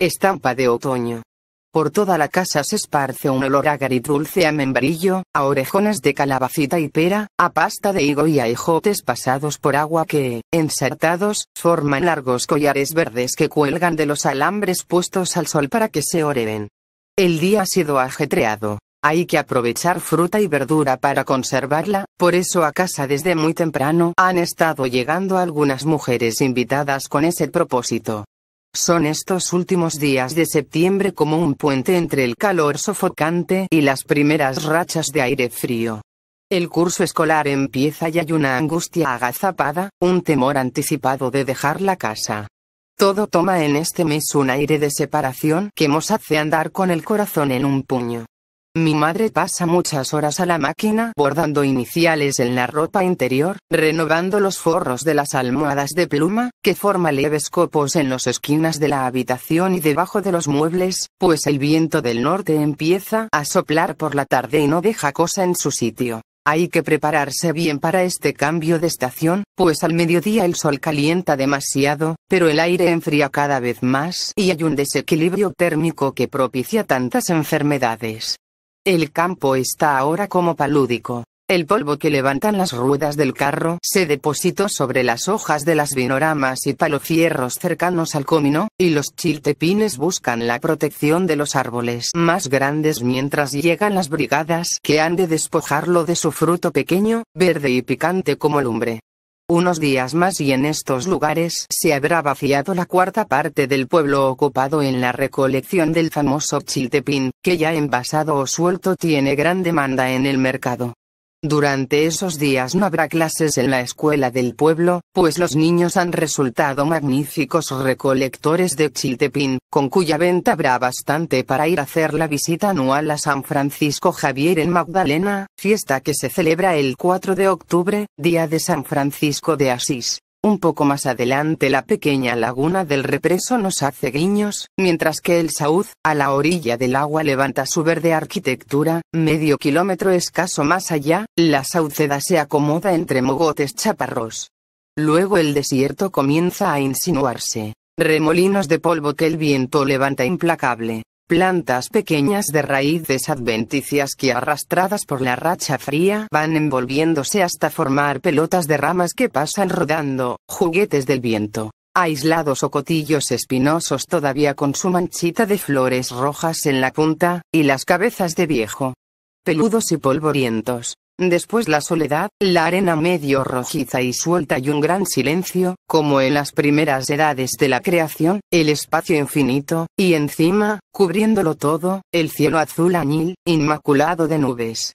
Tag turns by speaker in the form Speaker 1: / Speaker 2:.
Speaker 1: Estampa de otoño. Por toda la casa se esparce un olor y dulce a membrillo, a orejones de calabacita y pera, a pasta de higo y a ejotes pasados por agua que, ensartados, forman largos collares verdes que cuelgan de los alambres puestos al sol para que se oreven. El día ha sido ajetreado. Hay que aprovechar fruta y verdura para conservarla, por eso a casa desde muy temprano han estado llegando algunas mujeres invitadas con ese propósito. Son estos últimos días de septiembre como un puente entre el calor sofocante y las primeras rachas de aire frío. El curso escolar empieza y hay una angustia agazapada, un temor anticipado de dejar la casa. Todo toma en este mes un aire de separación que nos hace andar con el corazón en un puño. Mi madre pasa muchas horas a la máquina bordando iniciales en la ropa interior, renovando los forros de las almohadas de pluma, que forma leves copos en las esquinas de la habitación y debajo de los muebles, pues el viento del norte empieza a soplar por la tarde y no deja cosa en su sitio. Hay que prepararse bien para este cambio de estación, pues al mediodía el sol calienta demasiado, pero el aire enfría cada vez más y hay un desequilibrio térmico que propicia tantas enfermedades. El campo está ahora como palúdico. El polvo que levantan las ruedas del carro se depositó sobre las hojas de las vinoramas y palocierros cercanos al comino, y los chiltepines buscan la protección de los árboles más grandes mientras llegan las brigadas que han de despojarlo de su fruto pequeño, verde y picante como lumbre unos días más y en estos lugares se habrá vaciado la cuarta parte del pueblo ocupado en la recolección del famoso chiltepín, que ya envasado o suelto tiene gran demanda en el mercado. Durante esos días no habrá clases en la escuela del pueblo, pues los niños han resultado magníficos recolectores de chiltepín, con cuya venta habrá bastante para ir a hacer la visita anual a San Francisco Javier en Magdalena, fiesta que se celebra el 4 de octubre, día de San Francisco de Asís. Un poco más adelante la pequeña laguna del represo nos hace guiños, mientras que el saúd, a la orilla del agua levanta su verde arquitectura, medio kilómetro escaso más allá, la sauceda se acomoda entre mogotes chaparros. Luego el desierto comienza a insinuarse, remolinos de polvo que el viento levanta implacable. Plantas pequeñas de raíces adventicias que arrastradas por la racha fría van envolviéndose hasta formar pelotas de ramas que pasan rodando, juguetes del viento. Aislados o cotillos espinosos todavía con su manchita de flores rojas en la punta, y las cabezas de viejo. Peludos y polvorientos, Después la soledad, la arena medio rojiza y suelta y un gran silencio, como en las primeras edades de la creación, el espacio infinito, y encima, cubriéndolo todo, el cielo azul añil, inmaculado de nubes.